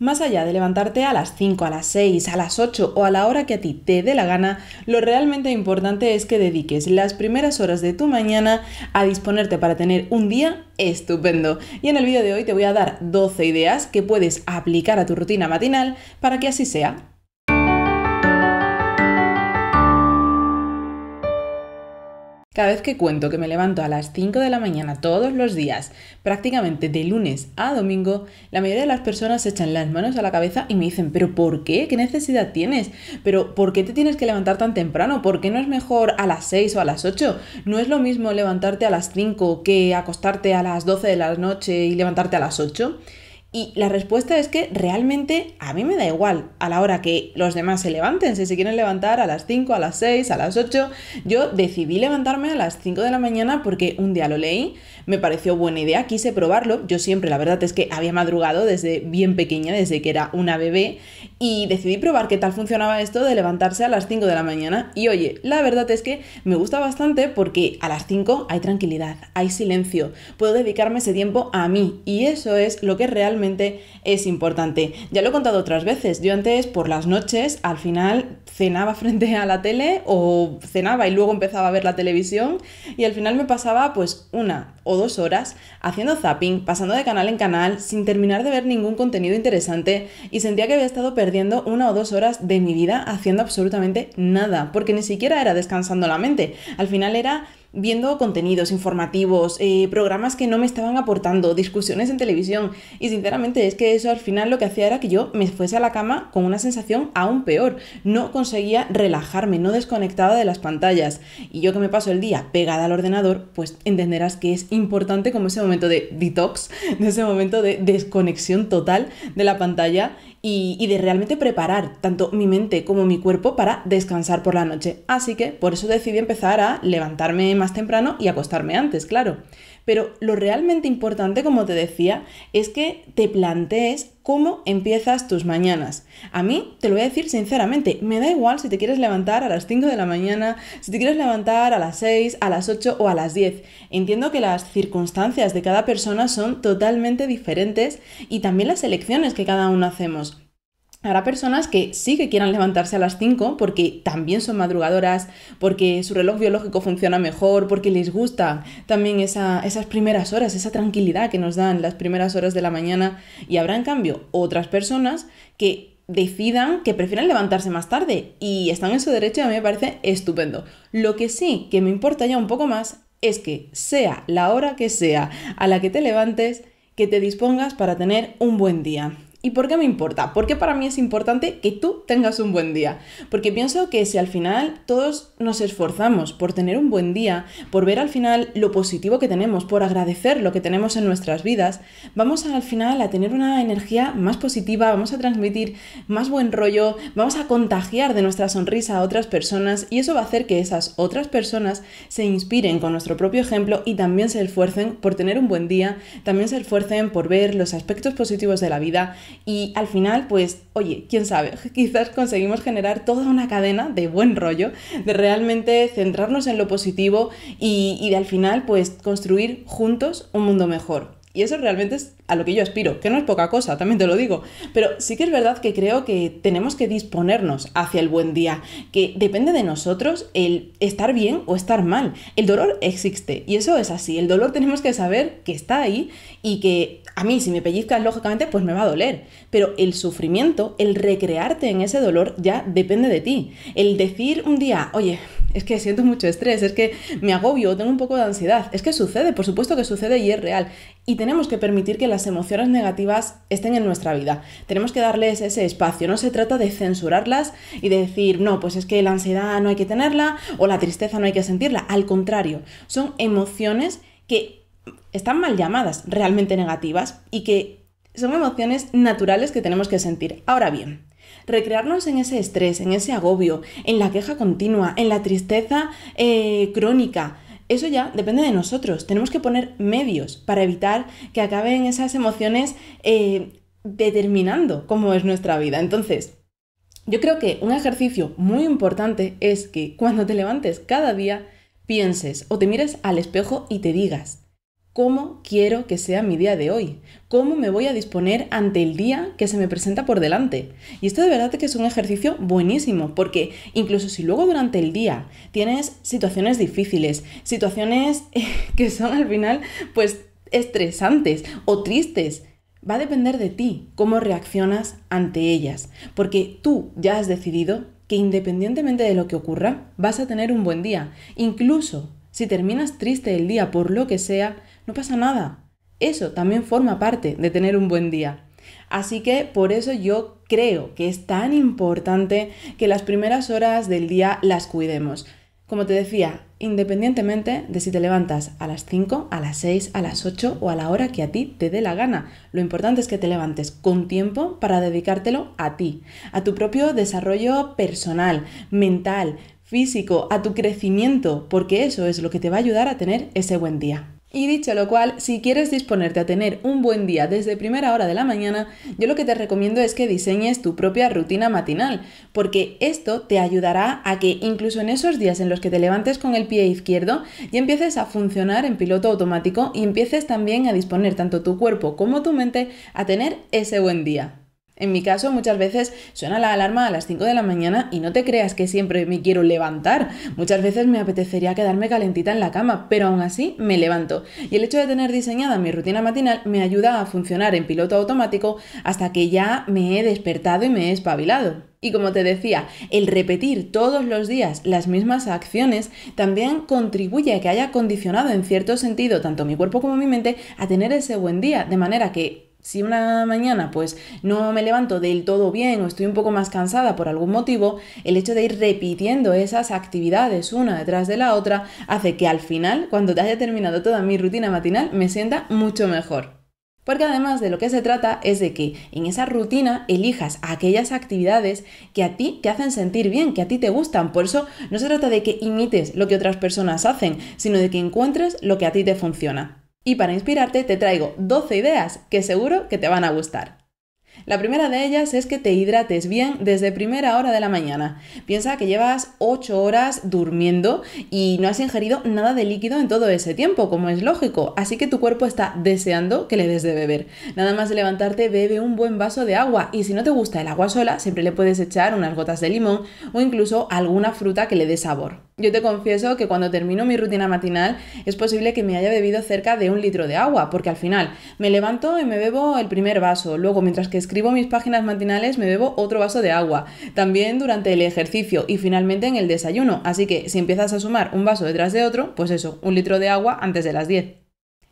Más allá de levantarte a las 5, a las 6, a las 8 o a la hora que a ti te dé la gana, lo realmente importante es que dediques las primeras horas de tu mañana a disponerte para tener un día estupendo. Y en el vídeo de hoy te voy a dar 12 ideas que puedes aplicar a tu rutina matinal para que así sea. Cada vez que cuento que me levanto a las 5 de la mañana todos los días, prácticamente de lunes a domingo, la mayoría de las personas echan las manos a la cabeza y me dicen, pero ¿por qué? ¿Qué necesidad tienes? ¿Pero por qué te tienes que levantar tan temprano? ¿Por qué no es mejor a las 6 o a las 8? No es lo mismo levantarte a las 5 que acostarte a las 12 de la noche y levantarte a las 8. Y la respuesta es que realmente a mí me da igual a la hora que los demás se levanten. Si se quieren levantar a las 5, a las 6, a las 8, yo decidí levantarme a las 5 de la mañana porque un día lo leí, me pareció buena idea, quise probarlo, yo siempre, la verdad es que había madrugado desde bien pequeña, desde que era una bebé, y decidí probar qué tal funcionaba esto de levantarse a las 5 de la mañana. Y oye, la verdad es que me gusta bastante porque a las 5 hay tranquilidad, hay silencio, puedo dedicarme ese tiempo a mí, y eso es lo que realmente es importante. Ya lo he contado otras veces, yo antes por las noches, al final, cenaba frente a la tele o cenaba y luego empezaba a ver la televisión y al final me pasaba pues una o dos horas haciendo zapping, pasando de canal en canal, sin terminar de ver ningún contenido interesante y sentía que había estado perdiendo una o dos horas de mi vida haciendo absolutamente nada, porque ni siquiera era descansando la mente, al final era viendo contenidos informativos, eh, programas que no me estaban aportando, discusiones en televisión. Y sinceramente es que eso al final lo que hacía era que yo me fuese a la cama con una sensación aún peor. No conseguía relajarme, no desconectaba de las pantallas. Y yo que me paso el día pegada al ordenador, pues entenderás que es importante como ese momento de detox, de ese momento de desconexión total de la pantalla y, de realmente preparar tanto mi mente como mi cuerpo para descansar por la noche. Así que por eso decidí empezar a levantarme más temprano y acostarme antes, claro. Pero lo realmente importante, como te decía, es que te plantees cómo empiezas tus mañanas. A mí, te lo voy a decir sinceramente, me da igual si te quieres levantar a las 5 de la mañana, si te quieres levantar a las 6, a las 8 o a las 10. Entiendo que las circunstancias de cada persona son totalmente diferentes y también las elecciones que cada uno hacemos. Habrá personas que sí que quieran levantarse a las 5 porque también son madrugadoras, porque su reloj biológico funciona mejor, porque les gusta también esas primeras horas, esa tranquilidad que nos dan las primeras horas de la mañana. Y habrá en cambio otras personas que decidan que prefieran levantarse más tarde y están en su derecho y a mí me parece estupendo. Lo que sí que me importa ya un poco más es que sea la hora que sea a la que te levantes, que te dispongas para tener un buen día. ¿Y por qué me importa? Porque para mí es importante que tú tengas un buen día. Porque pienso que si al final todos nos esforzamos por tener un buen día, por ver al final lo positivo que tenemos, por agradecer lo que tenemos en nuestras vidas, vamos al final a tener una energía más positiva, vamos a transmitir más buen rollo, vamos a contagiar de nuestra sonrisa a otras personas y eso va a hacer que esas otras personas se inspiren con nuestro propio ejemplo y también se esfuercen por tener un buen día, también se esfuercen por ver los aspectos positivos de la vida y al final, pues, oye, quién sabe, quizás conseguimos generar toda una cadena de buen rollo, de realmente centrarnos en lo positivo y, de al final, pues, construir juntos un mundo mejor. Y eso realmente es a lo que yo aspiro, que no es poca cosa, también te lo digo, pero sí que es verdad que creo que tenemos que disponernos hacia el buen día, que depende de nosotros el estar bien o estar mal. El dolor existe y eso es así, el dolor tenemos que saber que está ahí y que a mí si me pellizcas lógicamente pues me va a doler, pero el sufrimiento, el recrearte en ese dolor ya depende de ti. El decir un día, oye, es que siento mucho estrés, es que me agobio, tengo un poco de ansiedad, es que sucede, por supuesto que sucede y es real. Y tenemos que permitir que las emociones negativas estén en nuestra vida. Tenemos que darles ese espacio. No se trata de censurarlas y de decir, no, pues es que la ansiedad no hay que tenerla o la tristeza no hay que sentirla. Al contrario, son emociones que están mal llamadas, realmente negativas y que son emociones naturales que tenemos que sentir. Ahora bien, recrearnos en ese estrés, en ese agobio, en la queja continua, en la tristeza eh, crónica, eso ya depende de nosotros. Tenemos que poner medios para evitar que acaben esas emociones eh, determinando cómo es nuestra vida. Entonces, yo creo que un ejercicio muy importante es que cuando te levantes cada día, pienses o te mires al espejo y te digas, cómo quiero que sea mi día de hoy, cómo me voy a disponer ante el día que se me presenta por delante. Y esto de verdad que es un ejercicio buenísimo, porque incluso si luego durante el día tienes situaciones difíciles, situaciones que son al final pues estresantes o tristes, va a depender de ti cómo reaccionas ante ellas, porque tú ya has decidido que independientemente de lo que ocurra, vas a tener un buen día, incluso si terminas triste el día por lo que sea, no pasa nada. Eso también forma parte de tener un buen día. Así que por eso yo creo que es tan importante que las primeras horas del día las cuidemos. Como te decía, independientemente de si te levantas a las 5, a las 6, a las 8 o a la hora que a ti te dé la gana, lo importante es que te levantes con tiempo para dedicártelo a ti, a tu propio desarrollo personal, mental, físico, a tu crecimiento, porque eso es lo que te va a ayudar a tener ese buen día. Y dicho lo cual, si quieres disponerte a tener un buen día desde primera hora de la mañana, yo lo que te recomiendo es que diseñes tu propia rutina matinal, porque esto te ayudará a que incluso en esos días en los que te levantes con el pie izquierdo y empieces a funcionar en piloto automático y empieces también a disponer tanto tu cuerpo como tu mente a tener ese buen día. En mi caso, muchas veces suena la alarma a las 5 de la mañana y no te creas que siempre me quiero levantar. Muchas veces me apetecería quedarme calentita en la cama, pero aún así me levanto. Y el hecho de tener diseñada mi rutina matinal me ayuda a funcionar en piloto automático hasta que ya me he despertado y me he espabilado. Y como te decía, el repetir todos los días las mismas acciones también contribuye a que haya condicionado en cierto sentido tanto mi cuerpo como mi mente a tener ese buen día, de manera que si una mañana pues no me levanto del todo bien o estoy un poco más cansada por algún motivo, el hecho de ir repitiendo esas actividades una detrás de la otra hace que al final, cuando te haya terminado toda mi rutina matinal, me sienta mucho mejor. Porque además de lo que se trata es de que en esa rutina elijas aquellas actividades que a ti te hacen sentir bien, que a ti te gustan. Por eso no se trata de que imites lo que otras personas hacen, sino de que encuentres lo que a ti te funciona. Y para inspirarte te traigo 12 ideas que seguro que te van a gustar. La primera de ellas es que te hidrates bien desde primera hora de la mañana. Piensa que llevas 8 horas durmiendo y no has ingerido nada de líquido en todo ese tiempo, como es lógico, así que tu cuerpo está deseando que le des de beber. Nada más de levantarte, bebe un buen vaso de agua y si no te gusta el agua sola, siempre le puedes echar unas gotas de limón o incluso alguna fruta que le dé sabor. Yo te confieso que cuando termino mi rutina matinal es posible que me haya bebido cerca de un litro de agua, porque al final me levanto y me bebo el primer vaso, luego mientras que escribo mis páginas matinales me bebo otro vaso de agua, también durante el ejercicio y finalmente en el desayuno, así que si empiezas a sumar un vaso detrás de otro, pues eso, un litro de agua antes de las 10.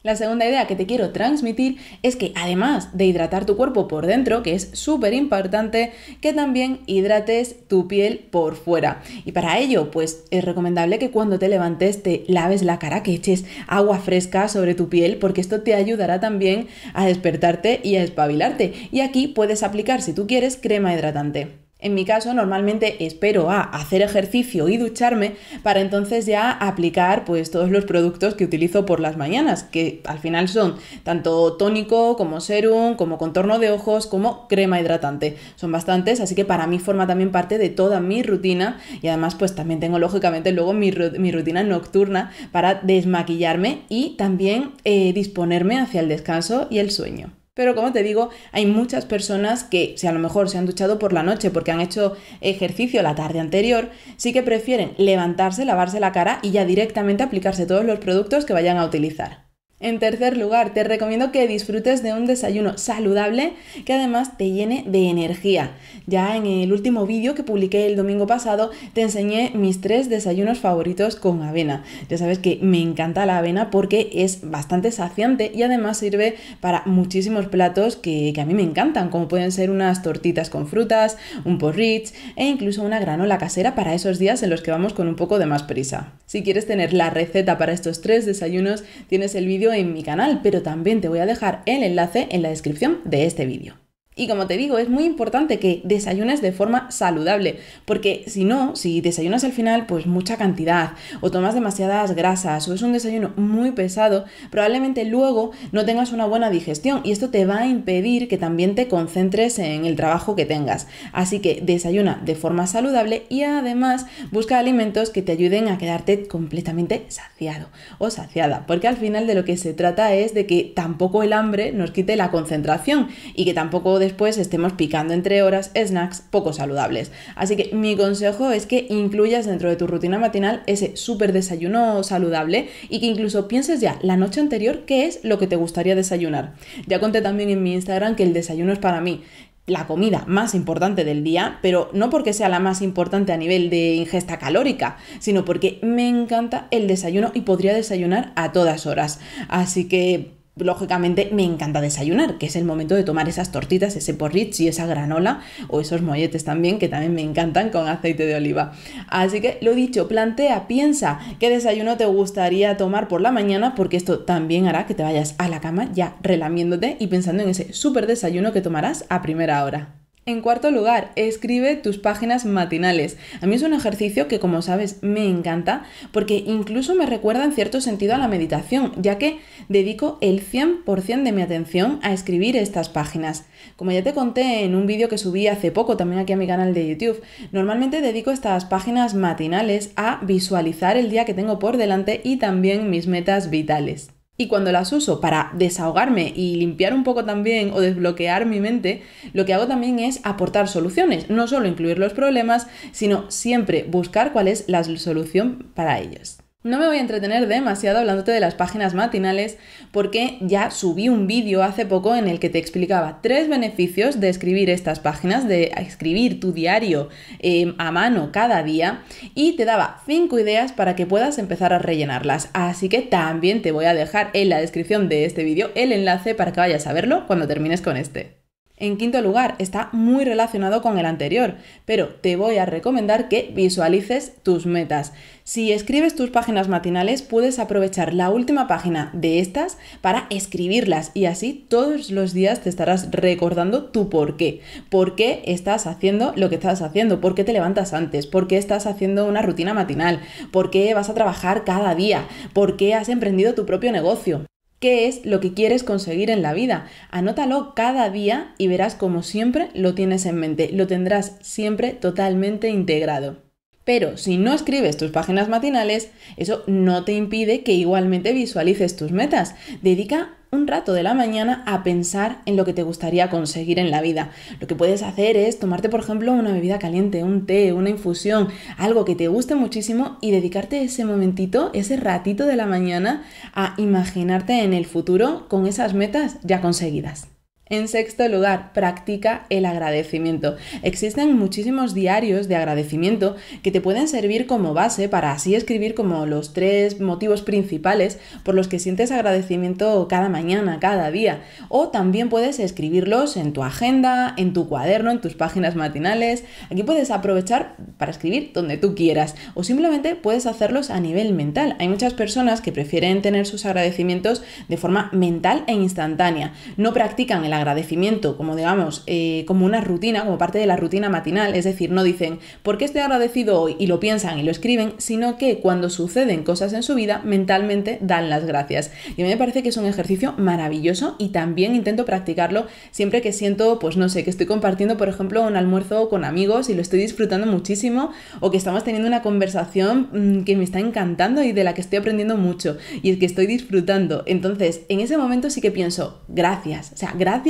La segunda idea que te quiero transmitir es que además de hidratar tu cuerpo por dentro, que es súper importante, que también hidrates tu piel por fuera. Y para ello, pues es recomendable que cuando te levantes te laves la cara, que eches agua fresca sobre tu piel, porque esto te ayudará también a despertarte y a espabilarte. Y aquí puedes aplicar, si tú quieres, crema hidratante. En mi caso, normalmente espero a hacer ejercicio y ducharme para entonces ya aplicar pues todos los productos que utilizo por las mañanas, que al final son tanto tónico como serum, como contorno de ojos, como crema hidratante. Son bastantes, así que para mí forma también parte de toda mi rutina y además pues también tengo lógicamente luego mi, rutina nocturna para desmaquillarme y también eh, disponerme hacia el descanso y el sueño. Pero como te digo, hay muchas personas que si a lo mejor se han duchado por la noche porque han hecho ejercicio la tarde anterior, sí que prefieren levantarse, lavarse la cara y ya directamente aplicarse todos los productos que vayan a utilizar. En tercer lugar, te recomiendo que disfrutes de un desayuno saludable que además te llene de energía. Ya en el último vídeo que publiqué el domingo pasado te enseñé mis tres desayunos favoritos con avena. Ya sabes que me encanta la avena porque es bastante saciante y además sirve para muchísimos platos que, a mí me encantan, como pueden ser unas tortitas con frutas, un porridge e incluso una granola casera para esos días en los que vamos con un poco de más prisa. Si quieres tener la receta para estos tres desayunos, tienes el vídeo en mi canal, pero también te voy a dejar el enlace en la descripción de este vídeo. Y como te digo, es muy importante que desayunes de forma saludable, porque si no, si desayunas al final, pues mucha cantidad, o tomas demasiadas grasas, o es un desayuno muy pesado, probablemente luego no tengas una buena digestión y esto te va a impedir que también te concentres en el trabajo que tengas. Así que desayuna de forma saludable y además busca alimentos que te ayuden a quedarte completamente saciado o saciada, porque al final de lo que se trata es de que tampoco el hambre nos quite la concentración y que tampoco después estemos picando entre horas snacks poco saludables. Así que mi consejo es que incluyas dentro de tu rutina matinal ese súper desayuno saludable y que incluso pienses ya la noche anterior qué es lo que te gustaría desayunar. Ya conté también en mi Instagram que el desayuno es para mí la comida más importante del día, pero no porque sea la más importante a nivel de ingesta calórica, sino porque me encanta el desayuno y podría desayunar a todas horas. Así que lógicamente me encanta desayunar, que es el momento de tomar esas tortitas, ese porridge y esa granola o esos molletes también que también me encantan con aceite de oliva. Así que lo dicho, plantea, piensa qué desayuno te gustaría tomar por la mañana porque esto también hará que te vayas a la cama ya relamiéndote y pensando en ese súper desayuno que tomarás a primera hora. En cuarto lugar, escribe tus páginas matinales. A mí es un ejercicio que, como sabes, me encanta porque incluso me recuerda en cierto sentido a la meditación, ya que dedico el 100% de mi atención a escribir estas páginas. Como ya te conté en un vídeo que subí hace poco también aquí a mi canal de YouTube, normalmente dedico estas páginas matinales a visualizar el día que tengo por delante y también mis metas vitales. Y cuando las uso para desahogarme y limpiar un poco también o desbloquear mi mente, lo que hago también es aportar soluciones, no solo incluir los problemas, sino siempre buscar cuál es la solución para ellos. No me voy a entretener demasiado hablándote de las páginas matinales porque ya subí un vídeo hace poco en el que te explicaba tres beneficios de escribir estas páginas, de escribir tu diario em, a mano cada día y te daba cinco ideas para que puedas empezar a rellenarlas. Así que también te voy a dejar en la descripción de este vídeo el enlace para que vayas a verlo cuando termines con este. En quinto lugar, está muy relacionado con el anterior, pero te voy a recomendar que visualices tus metas. Si escribes tus páginas matinales, puedes aprovechar la última página de estas para escribirlas y así todos los días te estarás recordando tu por qué. ¿Por qué estás haciendo lo que estás haciendo? ¿Por qué te levantas antes? ¿Por qué estás haciendo una rutina matinal? ¿Por qué vas a trabajar cada día? ¿Por qué has emprendido tu propio negocio? ¿Qué es lo que quieres conseguir en la vida? Anótalo cada día y verás como siempre lo tienes en mente, lo tendrás siempre totalmente integrado. Pero si no escribes tus páginas matinales, eso no te impide que igualmente visualices tus metas. Dedica un rato de la mañana a pensar en lo que te gustaría conseguir en la vida. Lo que puedes hacer es tomarte, por ejemplo, una bebida caliente, un té, una infusión, algo que te guste muchísimo y dedicarte ese momentito, ese ratito de la mañana a imaginarte en el futuro con esas metas ya conseguidas. En sexto lugar, practica el agradecimiento. Existen muchísimos diarios de agradecimiento que te pueden servir como base para así escribir como los tres motivos principales por los que sientes agradecimiento cada mañana, cada día. O también puedes escribirlos en tu agenda, en tu cuaderno, en tus páginas matinales. Aquí puedes aprovechar para escribir donde tú quieras o simplemente puedes hacerlos a nivel mental. Hay muchas personas que prefieren tener sus agradecimientos de forma mental e instantánea. No practican el agradecimiento como digamos, eh, como una rutina, como parte de la rutina matinal, es decir, no dicen, ¿por qué estoy agradecido hoy? y lo piensan y lo escriben, sino que cuando suceden cosas en su vida, mentalmente dan las gracias. Y a mí me parece que es un ejercicio maravilloso y también intento practicarlo siempre que siento, pues no sé, que estoy compartiendo, por ejemplo, un almuerzo con amigos y lo estoy disfrutando muchísimo o que estamos teniendo una conversación mm, que me está encantando y de la que estoy aprendiendo mucho y es que estoy disfrutando. Entonces, en ese momento sí que pienso, gracias, o sea, gracias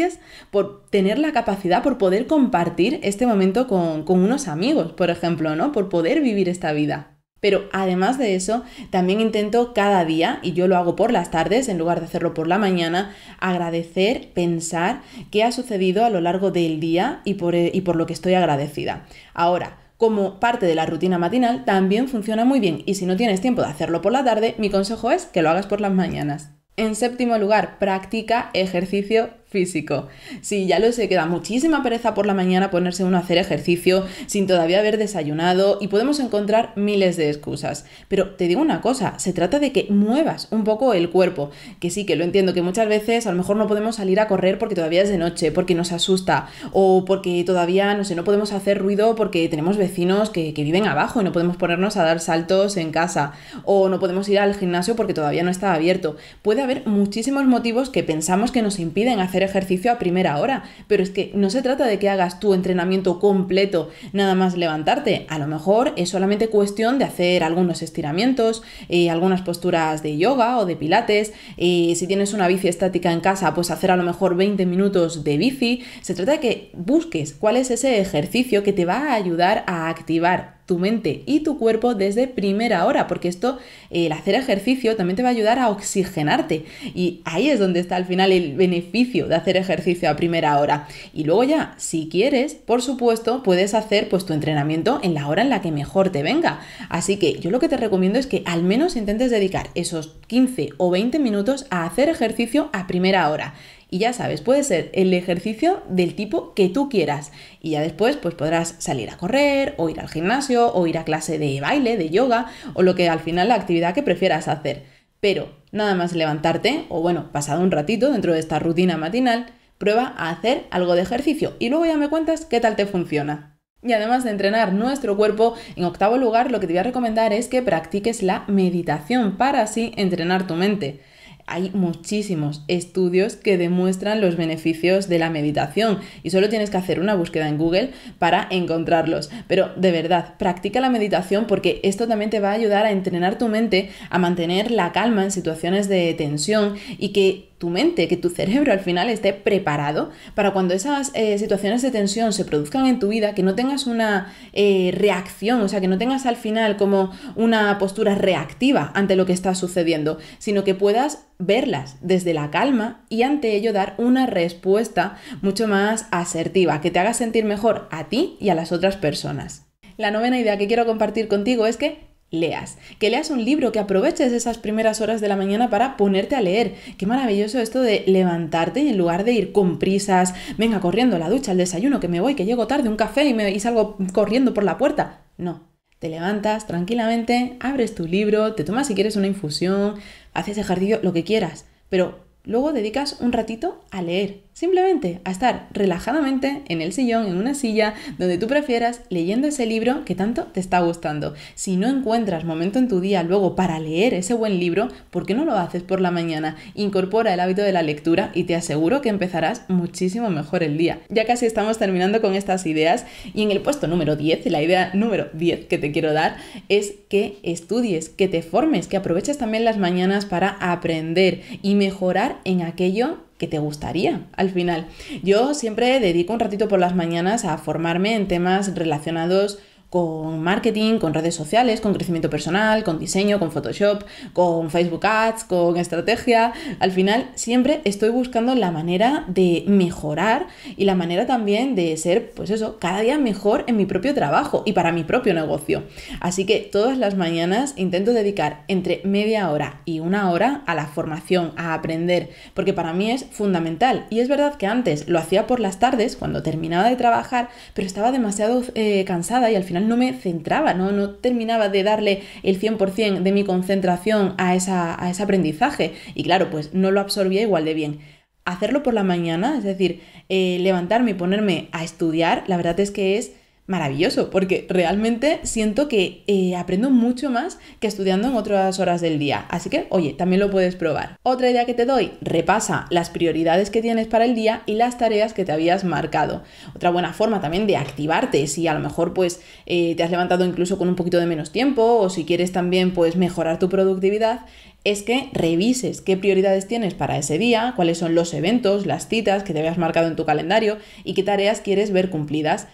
por tener la capacidad, por poder compartir este momento con, unos amigos, por ejemplo, ¿no? Por poder vivir esta vida. Pero además de eso, también intento cada día, y yo lo hago por las tardes en lugar de hacerlo por la mañana, agradecer, pensar qué ha sucedido a lo largo del día y por, eh, y por lo que estoy agradecida. Ahora, como parte de la rutina matinal, también funciona muy bien y si no tienes tiempo de hacerlo por la tarde, mi consejo es que lo hagas por las mañanas. En séptimo lugar, practica ejercicio físico. Sí, ya lo sé, queda muchísima pereza por la mañana ponerse uno a hacer ejercicio sin todavía haber desayunado y podemos encontrar miles de excusas. Pero te digo una cosa, se trata de que muevas un poco el cuerpo, que sí, que lo entiendo, que muchas veces a lo mejor no podemos salir a correr porque todavía es de noche, porque nos asusta o porque todavía, no sé, no podemos hacer ruido porque tenemos vecinos que, que viven abajo y no podemos ponernos a dar saltos en casa o no podemos ir al gimnasio porque todavía no está abierto. Puede haber muchísimos motivos que pensamos que nos impiden hacer ejercicio a primera hora, pero es que no se trata de que hagas tu entrenamiento completo nada más levantarte, a lo mejor es solamente cuestión de hacer algunos estiramientos, y eh, algunas posturas de yoga o de pilates, eh, si tienes una bici estática en casa, pues hacer a lo mejor 20 minutos de bici, se trata de que busques cuál es ese ejercicio que te va a ayudar a activar tu mente y tu cuerpo desde primera hora, porque esto, el hacer ejercicio también te va a ayudar a oxigenarte. Y ahí es donde está al final el beneficio de hacer ejercicio a primera hora. Y luego ya, si quieres, por supuesto, puedes hacer pues tu entrenamiento en la hora en la que mejor te venga. Así que yo lo que te recomiendo es que al menos intentes dedicar esos 15 o 20 minutos a hacer ejercicio a primera hora. Y ya sabes, puede ser el ejercicio del tipo que tú quieras. Y ya después pues podrás salir a correr o ir al gimnasio o ir a clase de baile, de yoga o lo que al final la actividad que prefieras hacer. Pero nada más levantarte o bueno, pasado un ratito dentro de esta rutina matinal, prueba a hacer algo de ejercicio y luego ya me cuentas qué tal te funciona. Y además de entrenar nuestro cuerpo, en octavo lugar lo que te voy a recomendar es que practiques la meditación para así entrenar tu mente hay muchísimos estudios que demuestran los beneficios de la meditación y solo tienes que hacer una búsqueda en Google para encontrarlos. Pero de verdad, practica la meditación porque esto también te va a ayudar a entrenar tu mente a mantener la calma en situaciones de tensión y que tu mente, que tu cerebro al final esté preparado para cuando esas eh, situaciones de tensión se produzcan en tu vida, que no tengas una eh, reacción, o sea, que no tengas al final como una postura reactiva ante lo que está sucediendo, sino que puedas verlas desde la calma y ante ello dar una respuesta mucho más asertiva, que te haga sentir mejor a ti y a las otras personas. La novena idea que quiero compartir contigo es que leas, que leas un libro, que aproveches esas primeras horas de la mañana para ponerte a leer. Qué maravilloso esto de levantarte y en lugar de ir con prisas, venga corriendo a la ducha, el desayuno, que me voy, que llego tarde, un café y, me, y salgo corriendo por la puerta. No, te levantas tranquilamente, abres tu libro, te tomas si quieres una infusión, haces ejercicio, lo que quieras, pero luego dedicas un ratito a leer, simplemente a estar relajadamente en el sillón, en una silla, donde tú prefieras, leyendo ese libro que tanto te está gustando. Si no encuentras momento en tu día luego para leer ese buen libro, ¿por qué no lo haces por la mañana? Incorpora el hábito de la lectura y te aseguro que empezarás muchísimo mejor el día. Ya casi estamos terminando con estas ideas y en el puesto número 10, la idea número 10 que te quiero dar es que estudies, que te formes, que aproveches también las mañanas para aprender y mejorar en aquello que te gustaría al final. Yo siempre dedico un ratito por las mañanas a formarme en temas relacionados con marketing, con redes sociales, con crecimiento personal, con diseño, con Photoshop, con Facebook Ads, con estrategia. Al final siempre estoy buscando la manera de mejorar y la manera también de ser, pues eso, cada día mejor en mi propio trabajo y para mi propio negocio. Así que todas las mañanas intento dedicar entre media hora y una hora a la formación, a aprender, porque para mí es fundamental. Y es verdad que antes lo hacía por las tardes, cuando terminaba de trabajar, pero estaba demasiado eh, cansada y al final no me centraba, no, no terminaba de darle el 100% de mi concentración a, esa, a ese aprendizaje. Y claro, pues no lo absorbía igual de bien hacerlo por la mañana, es decir, eh, levantarme y ponerme a estudiar, la verdad es que es maravilloso, porque realmente siento que eh, aprendo mucho más que estudiando en otras horas del día. Así que, oye, también lo puedes probar. Otra idea que te doy, repasa las prioridades que tienes para el día y las tareas que te habías marcado. Otra buena forma también de activarte, si a lo mejor pues eh, te has levantado incluso con un poquito de menos tiempo o si quieres también pues mejorar tu productividad, es que revises qué prioridades tienes para ese día, cuáles son los eventos, las citas que te habías marcado en tu calendario y qué tareas quieres ver cumplidas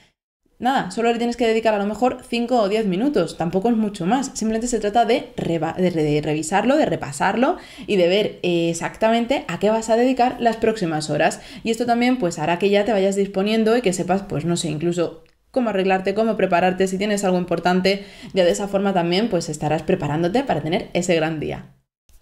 nada, solo le tienes que dedicar a lo mejor 5 o 10 minutos, tampoco es mucho más. Simplemente se trata de, revisarlo, de repasarlo y de ver eh, exactamente a qué vas a dedicar las próximas horas. Y esto también pues hará que ya te vayas disponiendo y que sepas, pues no sé, incluso cómo arreglarte, cómo prepararte, si tienes algo importante, ya de esa forma también pues estarás preparándote para tener ese gran día.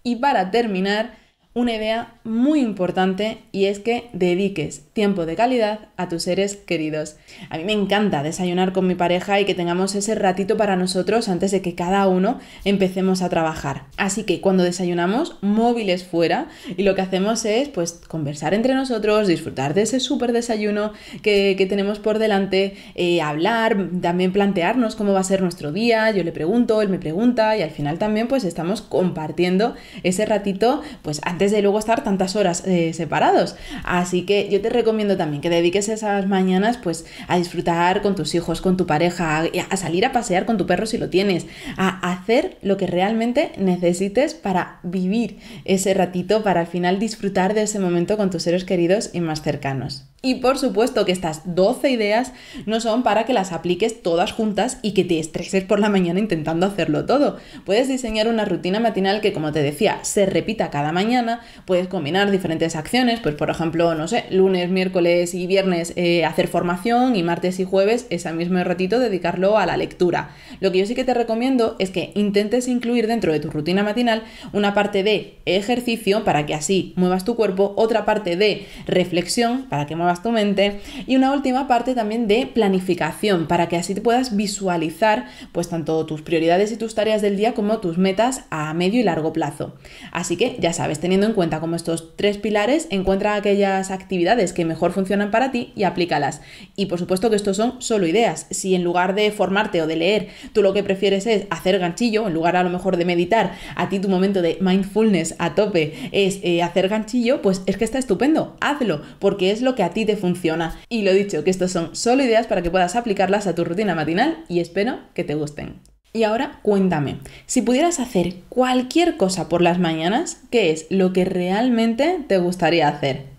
Y para terminar, una idea muy importante y es que dediques tiempo de calidad a tus seres queridos. A mí me encanta desayunar con mi pareja y que tengamos ese ratito para nosotros antes de que cada uno empecemos a trabajar. Así que cuando desayunamos, móviles fuera y lo que hacemos es pues conversar entre nosotros, disfrutar de ese súper desayuno que, tenemos por delante, eh, hablar, también plantearnos cómo va a ser nuestro día, yo le pregunto, él me pregunta y al final también pues estamos compartiendo ese ratito pues de luego estar tantas horas eh, separados. Así que yo te recomiendo también que dediques esas mañanas pues a disfrutar con tus hijos, con tu pareja, a salir a pasear con tu perro si lo tienes, a hacer lo que realmente necesites para vivir ese ratito, para al final disfrutar de ese momento con tus seres queridos y más cercanos. Y por supuesto que estas 12 ideas no son para que las apliques todas juntas y que te estreses por la mañana intentando hacerlo todo. Puedes diseñar una rutina matinal que, como te decía, se repita cada mañana, puedes combinar diferentes acciones, pues por ejemplo, no sé, lunes, miércoles y viernes eh, hacer formación y martes y jueves ese mismo ratito dedicarlo a la lectura. Lo que yo sí que te recomiendo es que intentes incluir dentro de tu rutina matinal una parte de ejercicio para que así muevas tu cuerpo, otra parte de reflexión para que muevas tu mente. Y una última parte también de planificación, para que así te puedas visualizar pues tanto tus prioridades y tus tareas del día como tus metas a medio y largo plazo. Así que ya sabes, teniendo en cuenta como estos tres pilares, encuentra aquellas actividades que mejor funcionan para ti y aplícalas. Y por supuesto que estos son solo ideas. Si en lugar de formarte o de leer, tú lo que prefieres es hacer ganchillo, en lugar a lo mejor de meditar, a ti tu momento de mindfulness a tope es eh, hacer ganchillo, pues es que está estupendo, hazlo, porque es lo que a ti te funciona. Y lo dicho, que estos son solo ideas para que puedas aplicarlas a tu rutina matinal y espero que te gusten. Y ahora cuéntame, si pudieras hacer cualquier cosa por las mañanas, ¿qué es lo que realmente te gustaría hacer?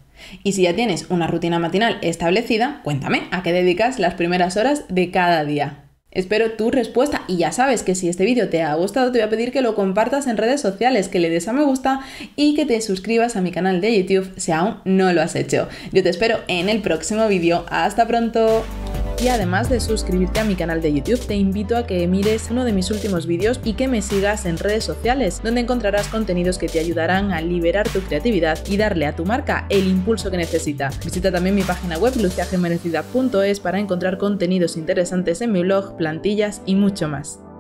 Y si ya tienes una rutina matinal establecida, cuéntame a qué dedicas las primeras horas de cada día. Espero tu respuesta y ya sabes que si este vídeo te ha gustado te voy a pedir que lo compartas en redes sociales, que le des a me gusta y que te suscribas a mi canal de YouTube si aún no lo has hecho. Yo te espero en el próximo vídeo. Hasta pronto y además de suscribirte a mi canal de YouTube, te invito a que mires uno de mis últimos vídeos y que me sigas en redes sociales, donde encontrarás contenidos que te ayudarán a liberar tu creatividad y darle a tu marca el impulso que necesita. Visita también mi página web luciagemerecida.es para encontrar contenidos interesantes en mi blog, plantillas y mucho más.